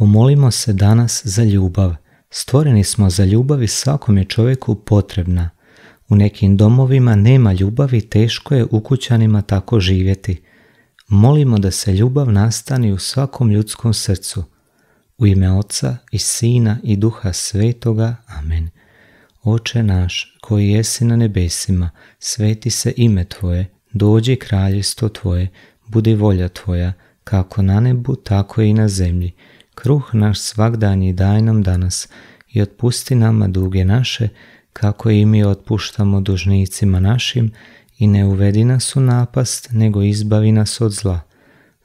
Pomolimo se danas za ljubav. Stvoreni smo za ljubav i svakom je čovjeku potrebna. U nekim domovima nema ljubavi, teško je kućanima tako živjeti. Molimo da se ljubav nastani u svakom ljudskom srcu. U ime Oca i Sina i Duha Svetoga. Amen. Oče naš, koji jesi na nebesima, sveti se ime Tvoje, dođi kraljestvo Tvoje, budi volja Tvoja, kako na nebu, tako i na zemlji. Kruh naš svakdanji daj nam danas i otpusti nama duge naše, kako i mi otpuštamo dužnicima našim i ne uvedi nas u napast, nego izbavi nas od zla.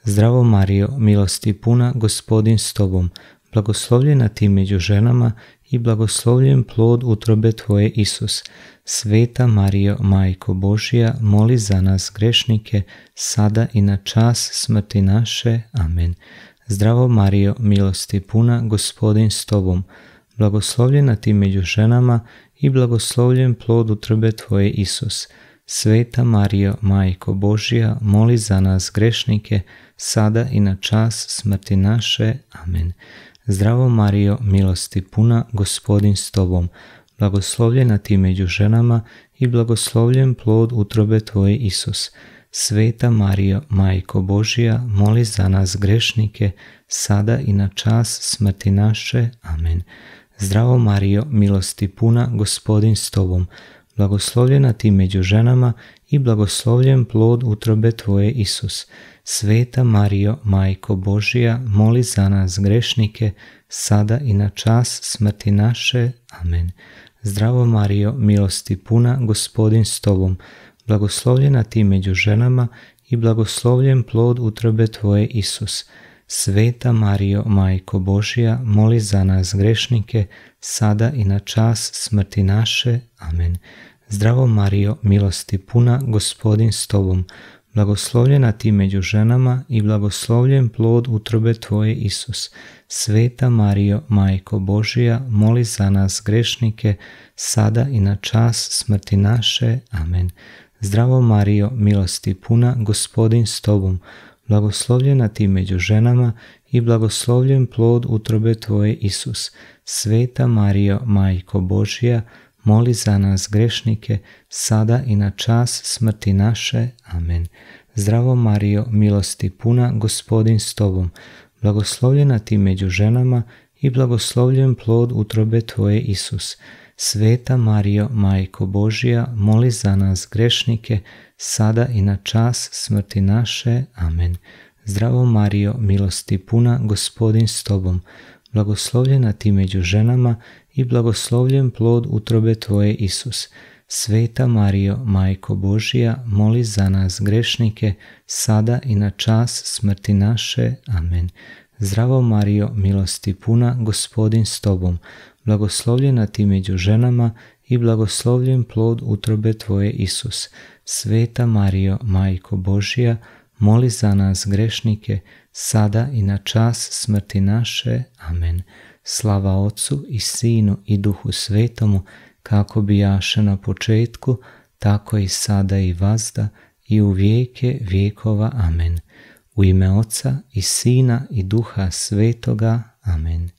Zdravo Mario, milosti puna, gospodin s tobom, blagoslovljena ti među ženama i blagoslovljen plod utrobe tvoje Isus. Sveta Mario, Majko Božija, moli za nas grešnike, sada i na čas smrti naše. Amen. Zdravo Mario, milosti puna, gospodin s tobom, blagoslovljena ti među ženama i blagoslovljen plod utrbe tvoje Isus. Sveta Mario, Majko Božija, moli za nas grešnike, sada i na čas smrti naše. Amen. Zdravo Mario, milosti puna, gospodin s tobom, blagoslovljena ti među ženama i blagoslovljen plod utrobe tvoje Isus. Sveta Mario, Majko Božija, moli za nas grešnike, sada i na čas smrti naše. Amen. Zdravo Mario, milosti puna, gospodin s tobom, blagoslovljena ti među ženama i blagoslovljen plod utrobe tvoje Isus. Sveta Mario, Majko Božija, moli za nas grešnike, sada i na čas smrti naše. Amen. Zdravo Mario, milosti puna, gospodin s tobom, blagoslovljena ti među ženama i blagoslovljen plod utrobe tvoje Isus. Sveta Mario, Majko Božija, moli za nas grešnike, sada i na čas smrti naše. Amen. Zdravo Mario, milosti puna, gospodin s tobom, blagoslovljena ti među ženama i blagoslovljen plod utrobe tvoje Isus. Sveta Mario, Majko Božija, moli za nas grešnike, sada i na čas smrti naše. Amen. Zdravo Mario, milosti puna, gospodin s tobom, blagoslovljena ti među ženama i blagoslovljen plod utrobe tvoje Isus. Sveta Mario, Majko Božija, moli za nas grešnike, sada i na čas smrti naše. Amen. Zdravo Mario, milosti puna, gospodin s tobom, blagoslovljena ti među ženama i blagoslovljen plod utrobe Tvoje, Isus. Sveta Mario, Majko Božija, moli za nas grešnike, sada i na čas smrti naše. Amen. Zdravo Mario, milosti puna, gospodin s tobom, blagoslovljena ti među ženama i blagoslovljen plod utrobe tvoje Isus. Sveta Mario, Majko Božija, moli za nas grešnike, sada i na čas smrti naše. Amen. Zdravo Mario, milosti puna, gospodin s tobom, blagoslovljena ti među ženama i blagoslovljen plod utrobe tvoje Isus. Sveta Mario, Majko Božija, moli za nas grešnike, sada i na čas smrti naše. Amen. Slava Ocu i Sinu i Duhu Svetomu, kako bi jaše na početku, tako i sada i vazda, i u vijeke vijekova. Amen. U ime Oca i Sina i Duha Svetoga. Amen.